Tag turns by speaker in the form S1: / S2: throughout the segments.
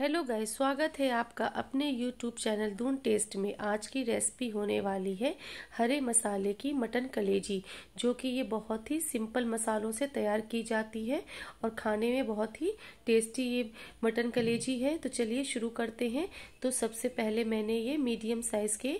S1: hello guys स्वागत है आपका अपने यूट्यूब चैनल दून टेस्ट में आज की रेसिपी होने वाली है हरे मसाले की मटन कलेजी जो कि ये बहुत ही सिंपल मसालों से तैयार की जाती है और खाने में बहुत ही टेस्टी ये मटन कलेजी है तो चलिए शुरू करते हैं तो सबसे पहले मैंने ये मीडियम साइज़ के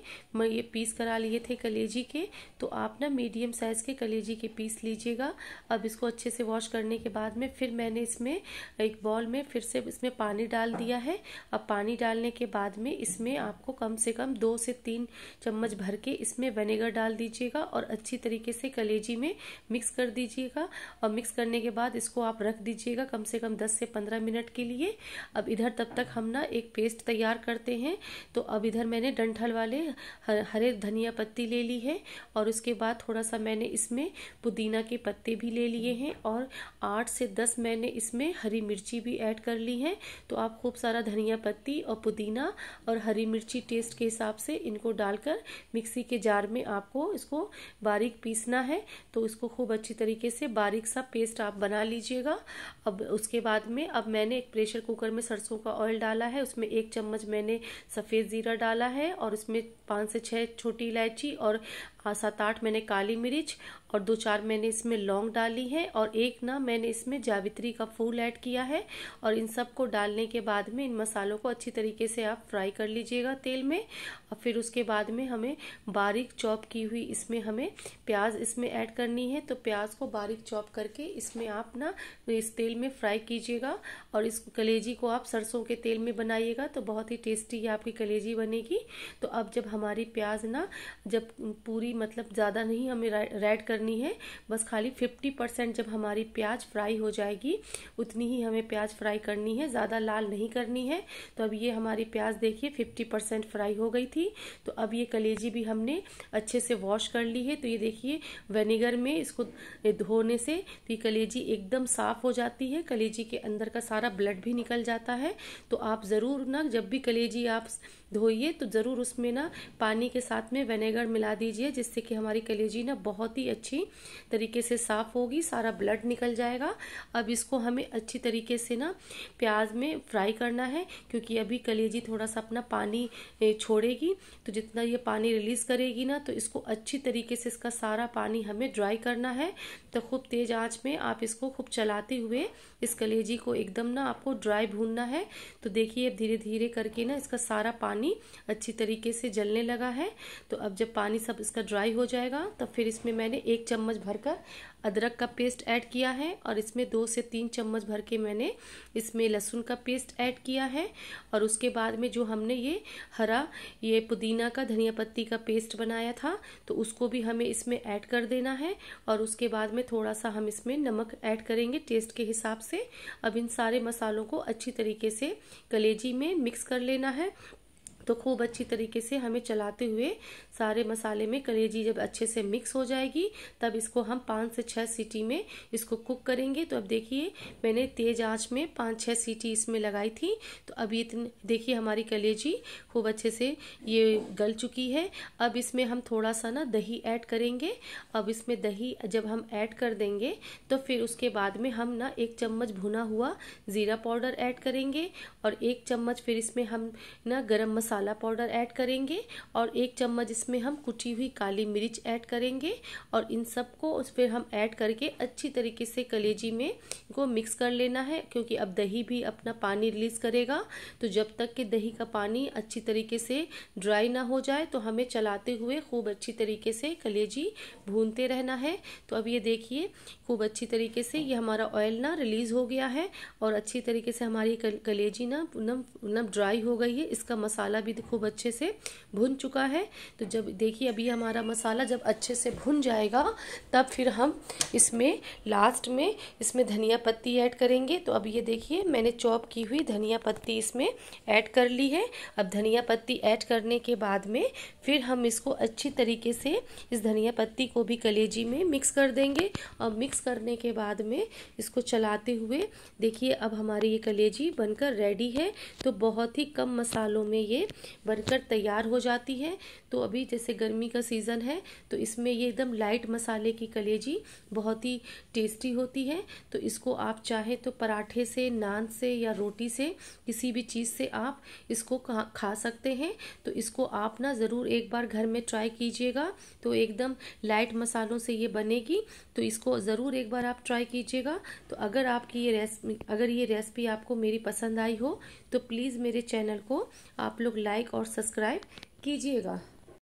S1: ये पीस करा लिए थे कलेजी के तो आप ना मीडियम साइज़ के कलेजी के पीस लीजिएगा अब इसको अच्छे से वॉश करने के बाद में फिर मैंने इसमें एक बॉल में फिर से इसमें पानी डाल दिया लिया है अब पानी डालने के बाद में इसमें आपको कम से कम दो से तीन चम्मच भर के इसमें वेनेगर डाल दीजिएगा और अच्छी तरीके से कलेजी में मिक्स कर दीजिएगा और मिक्स करने के बाद इसको आप रख दीजिएगा कम से कम दस से पंद्रह मिनट के लिए अब इधर तब तक हम ना एक पेस्ट तैयार करते हैं तो अब इधर मैंने डंठल वाले हरे धनिया पत्ती ले ली है और उसके बाद थोड़ा सा मैंने इसमें पुदीना के पत्ते भी ले लिए हैं और आठ से दस मैंने इसमें हरी मिर्ची भी ऐड कर ली है तो आप खूब सारा धनिया पत्ती और पुदीना और हरी मिर्ची टेस्ट के हिसाब से इनको डालकर मिक्सी के जार में आपको इसको बारीक पीसना है तो इसको खूब अच्छी तरीके से बारीक सा पेस्ट आप बना लीजिएगा अब उसके बाद में अब मैंने एक प्रेशर कुकर में सरसों का ऑयल डाला है उसमें एक चम्मच मैंने सफ़ेद ज़ीरा डाला है और उसमें पाँच से छः छोटी इलायची और हाँ, सात आठ मैंने काली मिर्च और दो चार मैंने इसमें लौंग डाली है और एक ना मैंने इसमें जावित्री का फूल ऐड किया है और इन सब को डालने के बाद में इन मसालों को अच्छी तरीके से आप फ्राई कर लीजिएगा तेल में और फिर उसके बाद में हमें बारीक चॉप की हुई इसमें हमें प्याज इसमें ऐड करनी है तो प्याज को बारीक चॉप करके इसमें आप ना इस तेल में फ्राई कीजिएगा और इस कलेजी को आप सरसों के तेल में बनाइएगा तो बहुत ही टेस्टी आपकी कलेजी बनेगी तो अब जब हमारी प्याज ना जब पूरी भी मतलब ज़्यादा नहीं हमें रेड करनी है बस खाली फिफ्टी परसेंट जब हमारी प्याज फ्राई हो जाएगी उतनी ही हमें प्याज फ्राई करनी है ज़्यादा लाल नहीं करनी है तो अब ये हमारी प्याज देखिए फिफ्टी परसेंट फ्राई हो गई थी तो अब ये कलेजी भी हमने अच्छे से वॉश कर ली है तो ये देखिए वेनेगर में इसको धोने से तो ये कलेजी एकदम साफ़ हो जाती है कलेजी के अंदर का सारा ब्लड भी निकल जाता है तो आप ज़रूर ना जब भी कलेजी आप धोइए तो ज़रूर उसमें ना पानी के साथ में वेनेगर मिला दीजिए जिससे कि हमारी कलेजी ना बहुत ही अच्छी तरीके से साफ़ होगी सारा ब्लड निकल जाएगा अब इसको हमें अच्छी तरीके से ना प्याज में फ्राई करना है क्योंकि अभी कलेजी थोड़ा सा अपना पानी छोड़ेगी तो जितना ये पानी रिलीज़ करेगी ना तो इसको अच्छी तरीके से इसका सारा पानी हमें ड्राई करना है तो खूब तेज़ आँच में आप इसको खूब चलाते हुए इस कलेजी को एकदम ना आपको ड्राई भूनना है तो देखिए धीरे धीरे करके ना इसका सारा पानी पानी अच्छी तरीके से जलने लगा है तो अब जब पानी सब इसका ड्राई हो जाएगा तब तो फिर इसमें मैंने एक चम्मच भरकर अदरक का पेस्ट ऐड किया है और इसमें दो से तीन चम्मच भर के मैंने इसमें लहसुन का पेस्ट ऐड किया है और उसके बाद में जो हमने ये हरा ये पुदीना का धनिया पत्ती का पेस्ट बनाया था तो उसको भी हमें इसमें ऐड कर देना है और उसके बाद में थोड़ा सा हम इसमें नमक ऐड करेंगे टेस्ट के हिसाब से अब इन सारे मसालों को अच्छी तरीके से कलेजी में मिक्स कर लेना है तो खूब अच्छी तरीके से हमें चलाते हुए सारे मसाले में कलेजी जब अच्छे से मिक्स हो जाएगी तब इसको हम पाँच से छः सीटी में इसको कुक करेंगे तो अब देखिए मैंने तेज़ आँच में पाँच छः सीटी इसमें लगाई थी तो अब इतनी देखिए हमारी कलेजी खूब अच्छे से ये गल चुकी है अब इसमें हम थोड़ा सा ना दही ऐड करेंगे अब इसमें दही जब हम ऐड कर देंगे तो फिर उसके बाद में हम ना एक चम्मच भुना हुआ ज़ीरा पाउडर ऐड करेंगे और एक चम्मच फिर इसमें हम ना गरम मसाला मसाला पाउडर ऐड करेंगे और एक चम्मच इसमें हम कुटी हुई काली मिर्च ऐड करेंगे और इन सबको उस पर हम ऐड करके अच्छी तरीके से कलेजी में को मिक्स कर लेना है क्योंकि अब दही भी अपना पानी रिलीज़ करेगा तो जब तक कि दही का पानी अच्छी तरीके से ड्राई ना हो जाए तो हमें चलाते हुए खूब अच्छी तरीके से कलेजी भूनते रहना है तो अब ये देखिए खूब अच्छी तरीके से ये हमारा ऑयल ना रिलीज़ हो गया है और अच्छी तरीके से हमारी कलेजी ना नम नम ड्राई हो गई है इसका मसाला भी तो खूब अच्छे से भुन चुका है तो जब देखिए अभी हमारा मसाला जब अच्छे से भुन जाएगा तब फिर हम इसमें लास्ट में इसमें धनिया पत्ती ऐड करेंगे तो अब ये देखिए मैंने चॉप की हुई धनिया पत्ती इसमें ऐड कर ली है अब धनिया पत्ती ऐड करने के बाद में फिर हम इसको अच्छी तरीके से इस धनिया पत्ती को भी कलेजी में मिक्स कर देंगे और मिक्स करने के बाद में इसको चलाते हुए देखिए अब हमारी ये कलेजी बनकर रेडी है तो बहुत ही कम मसालों में ये बनकर तैयार हो जाती है तो अभी जैसे गर्मी का सीज़न है तो इसमें ये एकदम लाइट मसाले की कलेजी बहुत ही टेस्टी होती है तो इसको आप चाहे तो पराठे से नान से या रोटी से किसी भी चीज़ से आप इसको खा सकते हैं तो इसको आप ना ज़रूर एक बार घर में ट्राई कीजिएगा तो एकदम लाइट मसालों से ये बनेगी तो इसको ज़रूर एक बार आप ट्राई कीजिएगा तो अगर आपकी ये रेसिपी अगर ये रेसिपी आपको मेरी पसंद आई हो तो प्लीज़ मेरे चैनल को आप लोग लाइक और सब्सक्राइब कीजिएगा